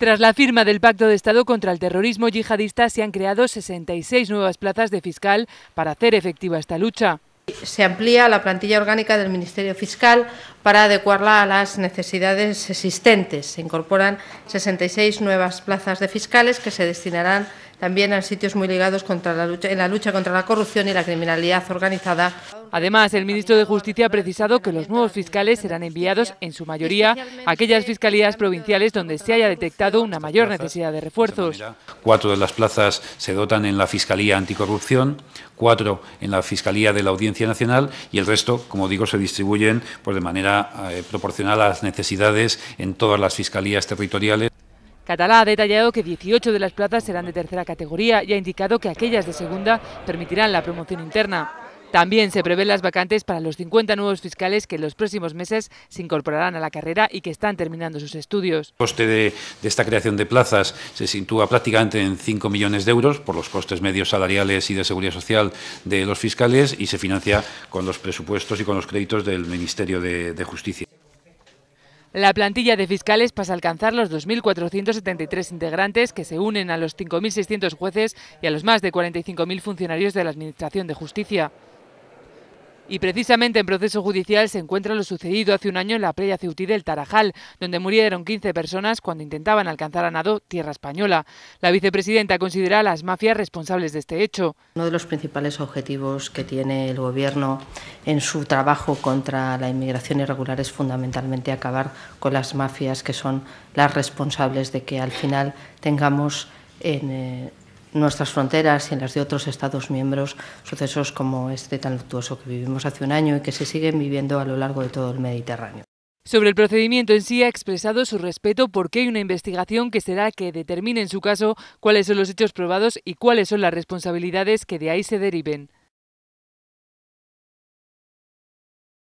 Tras la firma del Pacto de Estado contra el Terrorismo Yihadista se han creado 66 nuevas plazas de fiscal para hacer efectiva esta lucha. Se amplía la plantilla orgánica del Ministerio Fiscal para adecuarla a las necesidades existentes. Se incorporan 66 nuevas plazas de fiscales que se destinarán también a sitios muy ligados en la lucha contra la corrupción y la criminalidad organizada. Además, el ministro de Justicia ha precisado que los nuevos fiscales serán enviados, en su mayoría, a aquellas fiscalías provinciales donde se haya detectado una mayor necesidad de refuerzos. Cuatro de las plazas se dotan en la Fiscalía Anticorrupción, cuatro en la Fiscalía de la Audiencia Nacional y el resto, como digo, se distribuyen pues, de manera eh, proporcional a las necesidades en todas las fiscalías territoriales Catalá ha detallado que 18 de las plazas serán de tercera categoría y ha indicado que aquellas de segunda permitirán la promoción interna. También se prevén las vacantes para los 50 nuevos fiscales que en los próximos meses se incorporarán a la carrera y que están terminando sus estudios. El coste de, esta creación de plazas se sitúa prácticamente en 5 millones de euros por los costes medios salariales y de seguridad social de los fiscales y se financia con los presupuestos y con los créditos del Ministerio de Justicia. La plantilla de fiscales pasa a alcanzar los 2.473 integrantes que se unen a los 5.600 jueces y a los más de 45.000 funcionarios de la Administración de Justicia. Y precisamente en proceso judicial se encuentra lo sucedido hace un año en la playa ceutí del Tarajal, donde murieron 15 personas cuando intentaban alcanzar a Nado, tierra española. La vicepresidenta considera a las mafias responsables de este hecho. Uno de los principales objetivos que tiene el Gobierno en su trabajo contra la inmigración irregular es fundamentalmente acabar con las mafias que son las responsables de que al final tengamos en, eh, nuestras fronteras y en las de otros Estados miembros sucesos como este tan luctuoso que vivimos hace un año y que se siguen viviendo a lo largo de todo el Mediterráneo. Sobre el procedimiento en sí ha expresado su respeto porque hay una investigación que será que determine en su caso cuáles son los hechos probados y cuáles son las responsabilidades que de ahí se deriven.